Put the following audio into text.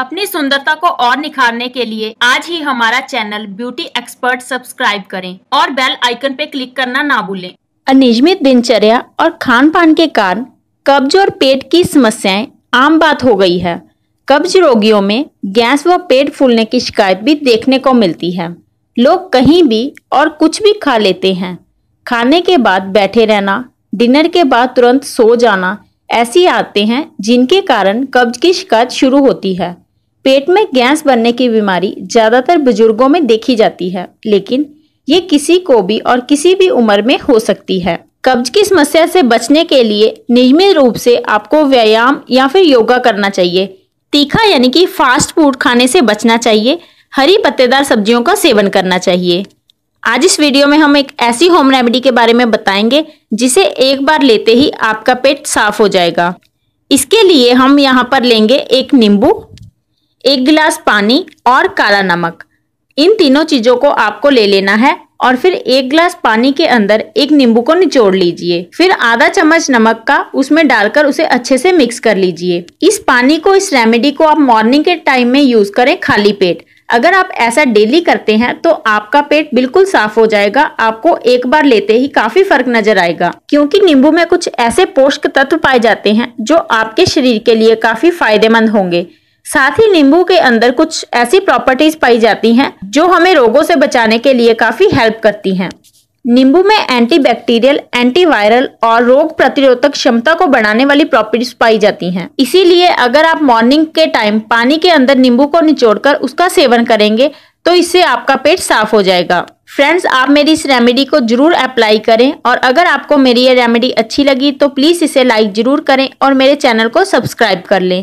अपनी सुंदरता को और निखारने के लिए आज ही हमारा चैनल ब्यूटी एक्सपर्ट सब्सक्राइब करें और बेल आइकन पे क्लिक करना ना भूलें अनियमित दिनचर्या और खान पान के कारण कब्ज और पेट की समस्याएं आम बात हो गई है कब्ज रोगियों में गैस व पेट फूलने की शिकायत भी देखने को मिलती है लोग कहीं भी और कुछ भी खा लेते हैं खाने के बाद बैठे रहना डिनर के बाद तुरंत सो जाना ऐसी आते हैं जिनके कारण कब्ज की शिकायत शुरू होती है पेट में गैस बनने की बीमारी ज़्यादातर बुजुर्गों में देखी जाती है लेकिन ये किसी को भी और किसी भी उम्र में हो सकती है कब्ज की समस्या से बचने के लिए नियमित रूप से आपको व्यायाम या फिर योगा करना चाहिए तीखा यानी कि फास्ट फूड खाने से बचना चाहिए हरी पत्तेदार सब्जियों का सेवन करना चाहिए आज इस वीडियो में हम एक ऐसी होम रेमेडी के बारे में बताएंगे जिसे एक बार लेते ही आपका पेट साफ हो जाएगा इसके लिए हम यहाँ पर लेंगे एक नींबू एक गिलास पानी और काला नमक इन तीनों चीज़ों को आपको ले लेना है और फिर एक गिलास पानी के अंदर एक नींबू को निचोड़ लीजिए फिर आधा चम्मच नमक का उसमें डालकर उसे अच्छे से मिक्स कर लीजिए इस पानी को इस रेमेडी को आप मॉर्निंग के टाइम में यूज करें खाली पेट अगर आप ऐसा डेली करते हैं तो आपका पेट बिल्कुल साफ हो जाएगा आपको एक बार लेते ही काफी फर्क नजर आएगा क्योंकि नींबू में कुछ ऐसे पोषक तत्व पाए जाते हैं जो आपके शरीर के लिए काफी फायदेमंद होंगे साथ ही नींबू के अंदर कुछ ऐसी प्रॉपर्टीज पाई जाती हैं जो हमें रोगों से बचाने के लिए काफी हेल्प करती हैं नींबू में एंटीबैक्टीरियल, एंटीवायरल और रोग प्रतिरोधक क्षमता को बढ़ाने वाली प्रॉपर्टीज पाई जाती हैं। इसीलिए अगर आप मॉर्निंग के टाइम पानी के अंदर नींबू को निचोड़कर उसका सेवन करेंगे तो इससे आपका पेट साफ हो जाएगा फ्रेंड्स आप मेरी इस रेमेडी को जरूर अप्लाई करें और अगर आपको मेरी ये रेमेडी अच्छी लगी तो प्लीज़ इसे लाइक जरूर करें और मेरे चैनल को सब्सक्राइब कर लें